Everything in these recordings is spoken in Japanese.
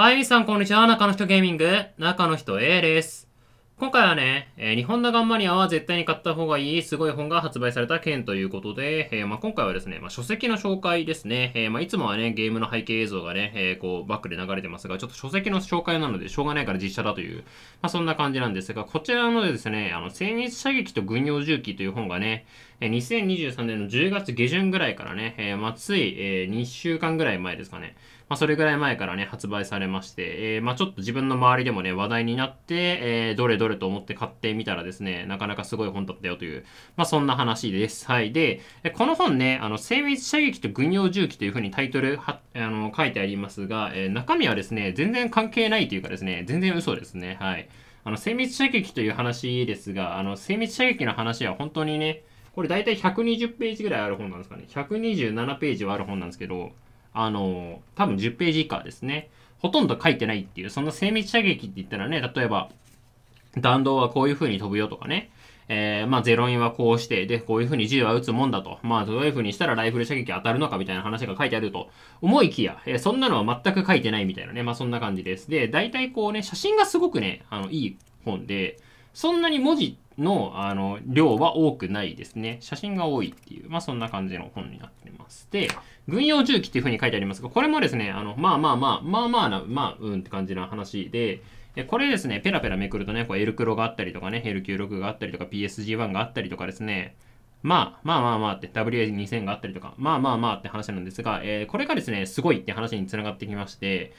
はい、みさん、こんにちは。中の人ゲーミング。中の人 A です。今回はね、えー、日本のガンマニアは絶対に買った方がいいすごい本が発売された件ということで、えー、まあ、今回はですね、まあ、書籍の紹介ですね。えー、まあ、いつもはね、ゲームの背景映像がね、えこうバックで流れてますが、ちょっと書籍の紹介なのでしょうがないから実写だという、まそんな感じなんですが、こちらのですね、あの、精密射撃と軍用銃器という本がね、え2023年の10月下旬ぐらいからね、えまあ、つい、え2週間ぐらい前ですかね、まあ、それぐらい前からね、発売されまして、えー、まあ、ちょっと自分の周りでもね、話題になって、えー、どれどれと思って買ってみたらですね、なかなかすごい本だったよという、まあ、そんな話です。はい。で、この本ね、あの、精密射撃と軍用銃器というふうにタイトルは、あの、書いてありますが、えー、中身はですね、全然関係ないというかですね、全然嘘ですね。はい。あの、精密射撃という話ですが、あの、精密射撃の話は本当にね、これ大体120ページぐらいある本なんですかね。127ページはある本なんですけど、あの、多分10ページ以下ですね。ほとんど書いてないっていう、そんな精密射撃って言ったらね、例えば、弾道はこういう風に飛ぶよとかね、えー、まあ、ゼロインはこうして、で、こういう風に銃は撃つもんだと、まあ、どういう風にしたらライフル射撃当たるのかみたいな話が書いてあると思いきや、えー、そんなのは全く書いてないみたいなね、まあ、そんな感じです。で、大体こうね、写真がすごくね、あの、いい本で、そんなに文字のあの量は多くないですね。写真が多いっていう、まあそんな感じの本になってます。で、軍用重機っていう風に書いてありますが、これもですね、あの、まあまあまあ、まあまあな、まあ、うんって感じな話で、これですね、ペラペラめくるとね、こう、L クロがあったりとかね、L96 があったりとか、PSG1 があったりとかですね、まあ、まあまあまあって、WA2000 があったりとか、まあまあまあって話なんですが、えー、これがですね、すごいって話につながってきまして、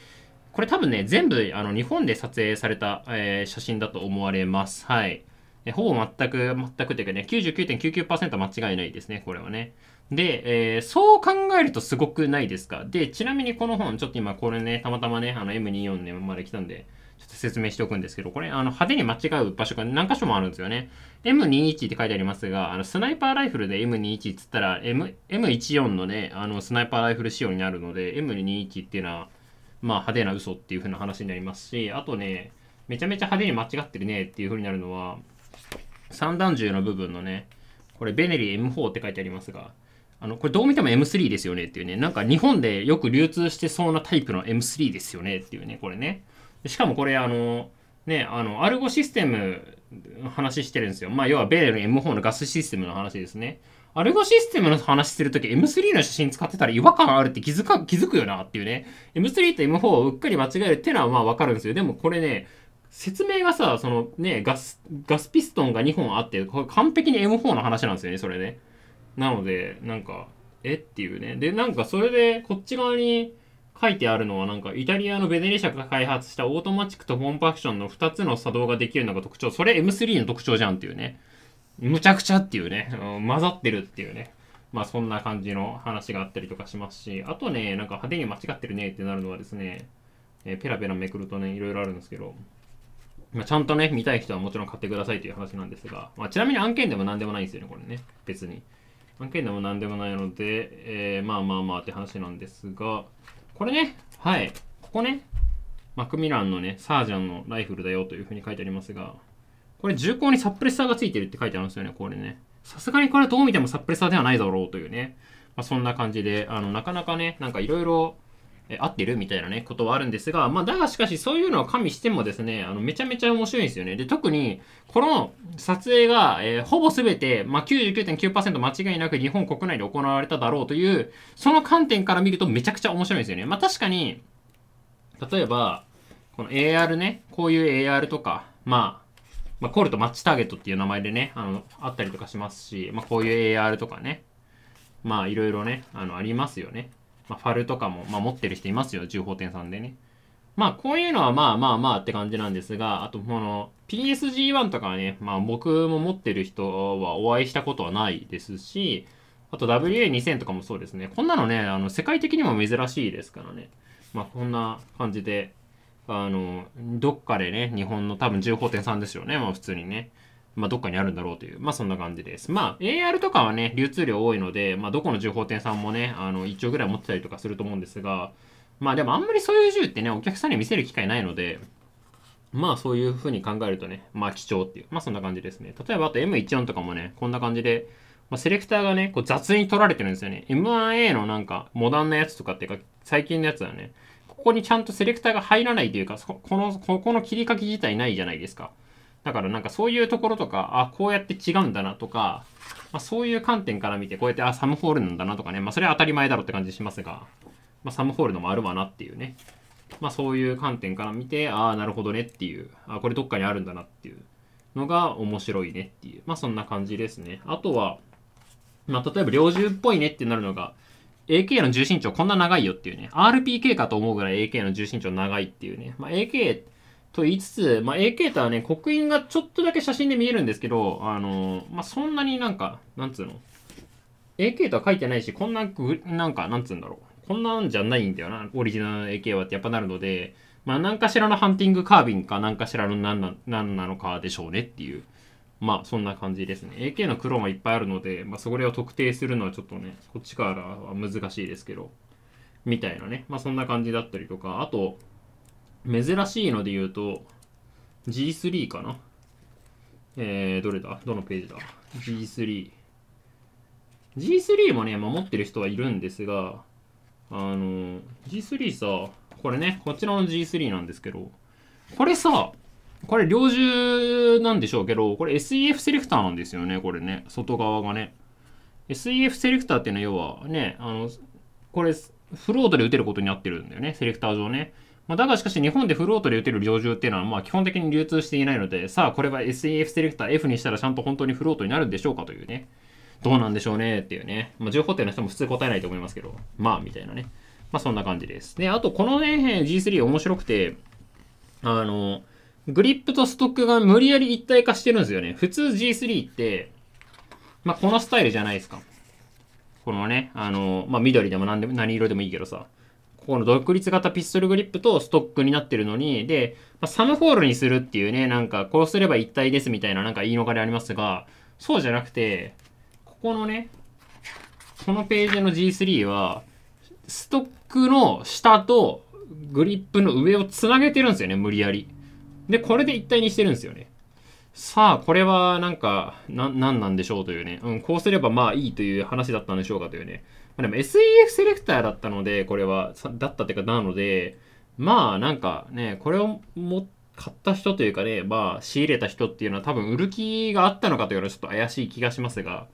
これ多分ね、全部、あの、日本で撮影された、えー、写真だと思われます。はい。えほぼ全く、全くというかね、99.99%間違いないですね、これはね。で、えー、そう考えるとすごくないですか。で、ちなみにこの本、ちょっと今これね、たまたまね、あの M24 ね、まで来たんで、ちょっと説明しておくんですけど、これ、あの、派手に間違う場所が何箇所もあるんですよね。M21 って書いてありますが、あの、スナイパーライフルで M21 っつったら、M、M14 のね、あの、スナイパーライフル仕様になるので、M21 っていうのは、まあ、派手な嘘っていう風な話になりますし、あとね、めちゃめちゃ派手に間違ってるねっていう風になるのは、三段銃の部分のね、これベネリ M4 って書いてありますが、あの、これどう見ても M3 ですよねっていうね、なんか日本でよく流通してそうなタイプの M3 ですよねっていうね、これね。しかもこれあの、ね、あの、アルゴシステムの話してるんですよ。まあ、要はベネリ M4 のガスシステムの話ですね。アルゴシステムの話するとき M3 の写真使ってたら違和感あるって気づか、気づくよなっていうね。M3 と M4 をうっかり間違えるっていうのはまあわかるんですよ。でもこれね、説明がさ、そのね、ガス、ガスピストンが2本あって、これ完璧に M4 の話なんですよね、それね。なので、なんか、えっていうね。で、なんかそれで、こっち側に書いてあるのは、なんか、イタリアのベネリ社が開発したオートマチックとコンパクションの2つの作動ができるのが特徴。それ M3 の特徴じゃんっていうね。むちゃくちゃっていうね。うん、混ざってるっていうね。まあそんな感じの話があったりとかしますし、あとね、なんか派手に間違ってるねってなるのはですね、えペラペラめくるとね、いろいろあるんですけど、まあ、ちゃんとね、見たい人はもちろん買ってくださいという話なんですが、まあ、ちなみに案件でも何でもないんですよね、これね。別に。案件でも何でもないので、えー、まあまあまあって話なんですが、これね、はい、ここね、マクミランのね、サージャンのライフルだよというふうに書いてありますが、これ銃口にサプレッサーがついてるって書いてあるんですよね、これね。さすがにこれどう見てもサプレッサーではないだろうというね、まあ、そんな感じで、あの、なかなかね、なんかいろいろ、え合ってるみたいなね、ことはあるんですが、まあ、だがしかしそういうのを加味してもですね、あの、めちゃめちゃ面白いんですよね。で、特に、この撮影が、えー、ほぼ全て、まあ、99.9%間違いなく日本国内で行われただろうという、その観点から見るとめちゃくちゃ面白いんですよね。まあ、確かに、例えば、この AR ね、こういう AR とか、まあ、まあ、コールとマッチターゲットっていう名前でね、あの、あったりとかしますし、まあ、こういう AR とかね、まあ、いろいろね、あの、ありますよね。まあ、ファルとかも、まあ、持ってる人いますよ、重宝店さんでね。まあ、こういうのはまあまあまあって感じなんですが、あと、この PSG1 とかはね、まあ僕も持ってる人はお会いしたことはないですし、あと WA2000 とかもそうですね。こんなのね、あの、世界的にも珍しいですからね。まあ、こんな感じで、あの、どっかでね、日本の多分重宝店さんですよね、まあ普通にね。まあ、どっかにあるんだろうという、まあ、そんな感じです。まあ、AR とかはね、流通量多いので、まあ、どこの情報店さんもね、あの、1兆ぐらい持ってたりとかすると思うんですが、まあ、でもあんまりそういう銃ってね、お客さんに見せる機会ないので、まあ、そういう風に考えるとね、まあ、貴重っていう、まあ、そんな感じですね。例えば、あと M14 とかもね、こんな感じで、まあ、セレクターがね、こう雑に取られてるんですよね。M1A のなんか、モダンなやつとかっていうか、最近のやつはね、ここにちゃんとセレクターが入らないというか、この、ここの切り欠き自体ないじゃないですか。だからなんかそういうところとか、あ、こうやって違うんだなとか、まあ、そういう観点から見て、こうやって、あ、サムホールなんだなとかね、まあそれは当たり前だろって感じしますが、まあサムホールのもあるわなっていうね。まあそういう観点から見て、ああ、なるほどねっていう、あこれどっかにあるんだなっていうのが面白いねっていう、まあそんな感じですね。あとは、まあ例えば猟銃っぽいねってなるのが、AK の重心長こんな長いよっていうね、RPK かと思うぐらい AK の重心長長いっていうね、まあ AK と言いつつ、まあ、A k とはね、刻印がちょっとだけ写真で見えるんですけど、あのまあ、そんなになんか、なんつうの。A k とは書いてないし、こんな、なんか、なんつうんだろう。こんなんじゃないんだよな、オリジナル A k はってやっぱなるので、まあ、何かしらのハンティングカービンか、何かしらの何な何なのかでしょうねっていう。まあ、そんな感じですね。AK の黒もいっぱいあるので、まあ、それを特定するのはちょっとね、こっちからは難しいですけど、みたいなね。まあ、そんな感じだったりとか、あと、珍しいので言うと、G3 かなえー、どれだどのページだ ?G3。G3 もね、守ってる人はいるんですが、あの、G3 さ、これね、こちらの G3 なんですけど、これさ、これ猟銃なんでしょうけど、これ SEF セレクターなんですよね、これね、外側がね。SEF セレクターっていうのは要はね、あの、これ、フロートで打てることになってるんだよね、セレクター上ね。まあ、だがしかし日本でフロートで打てる猟銃っていうのはまあ基本的に流通していないので、さあこれは SEF セレクター F にしたらちゃんと本当にフロートになるんでしょうかというね。どうなんでしょうねっていうね。まあ、情報店の人も普通答えないと思いますけど、まあみたいなね。まあそんな感じです。で、あとこのね、G3 面白くて、あの、グリップとストックが無理やり一体化してるんですよね。普通 G3 って、まあこのスタイルじゃないですか。このね、あの、まあ緑でも何でも何色でもいいけどさ。この独立型ピストルグリップとストックになってるのに、で、まあ、サムホールにするっていうね、なんか、こうすれば一体ですみたいななんか言い逃れありますが、そうじゃなくて、ここのね、このページの G3 は、ストックの下とグリップの上をつなげてるんですよね、無理やり。で、これで一体にしてるんですよね。さあ、これはなんか、な、なんなんでしょうというね。うん、こうすればまあいいという話だったんでしょうかというね。まあ、でも SEF セレクターだったので、これは、だったっていうかなので、まあなんかね、これをも買った人というかね、まあ仕入れた人っていうのは多分売る気があったのかというのはちょっと怪しい気がしますが、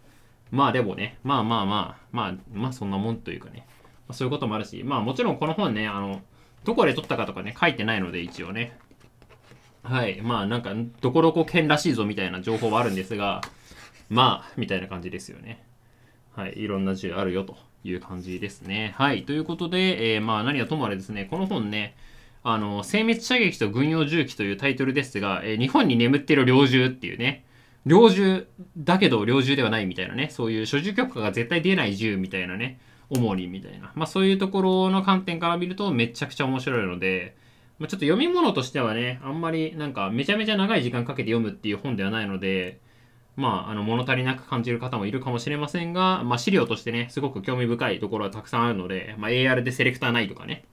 まあでもね、まあまあまあ、まあ、まあそんなもんというかね、まあ、そういうこともあるし、まあもちろんこの本ね、あの、どこで撮ったかとかね、書いてないので一応ね、はい、まあなんか、どこどこ県らしいぞみたいな情報はあるんですが、まあ、みたいな感じですよね。はい、いろんな銃あるよという感じですね。はい、ということで、えー、まあ何はともあれですね、この本ね、あの、精密射撃と軍用銃器というタイトルですが、えー、日本に眠っている猟銃っていうね、猟銃だけど猟銃ではないみたいなね、そういう所持許可が絶対出ない銃みたいなね、主にみたいな。まあそういうところの観点から見るとめちゃくちゃ面白いので、まあ、ちょっと読み物としてはね、あんまりなんかめちゃめちゃ長い時間かけて読むっていう本ではないので、まあ、あの、物足りなく感じる方もいるかもしれませんが、まあ、資料としてね、すごく興味深いところはたくさんあるので、まあ、AR でセレクターないとかね、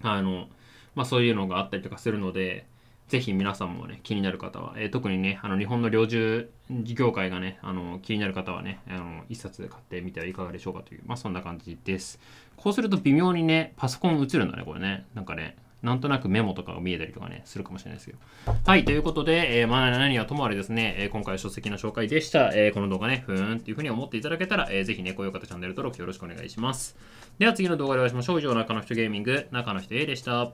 あの、まあ、そういうのがあったりとかするので、ぜひ皆さんもね、気になる方は、えー、特にね、あの、日本の猟銃業界がね、あの、気になる方はね、あの、一冊買ってみてはいかがでしょうかという、まあ、そんな感じです。こうすると微妙にね、パソコン映るんだね、これね。なんかね、なんとなくメモとかが見えたりとかね、するかもしれないですけど。はい、ということで、えー、まあ何はともあれですね、えー、今回は書籍の紹介でした。えー、この動画ね、ふーんっていうふうに思っていただけたら、えー、ぜひね、高評価とチャンネル登録よろしくお願いします。では次の動画でお会いしましょう。以上、中の人ゲーミング、中の人 A でした。